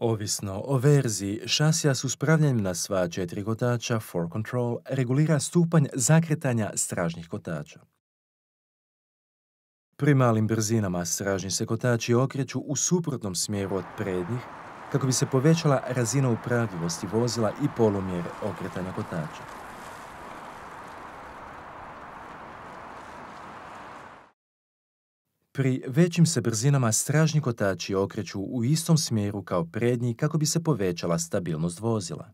Ovisno o verziji, šasija s uspravljanjem na sva četiri kotača for control regulira stupanj zakretanja stražnjih kotača. Pri malim brzinama stražnji se kotači okreću u suprotnom smjeru od prednjih kako bi se povećala razina upravljivosti vozila i polumjer okretanja kotača. Pri većim se brzinama stražni kotači okreću u istom smjeru kao prednji kako bi se povećala stabilnost vozila.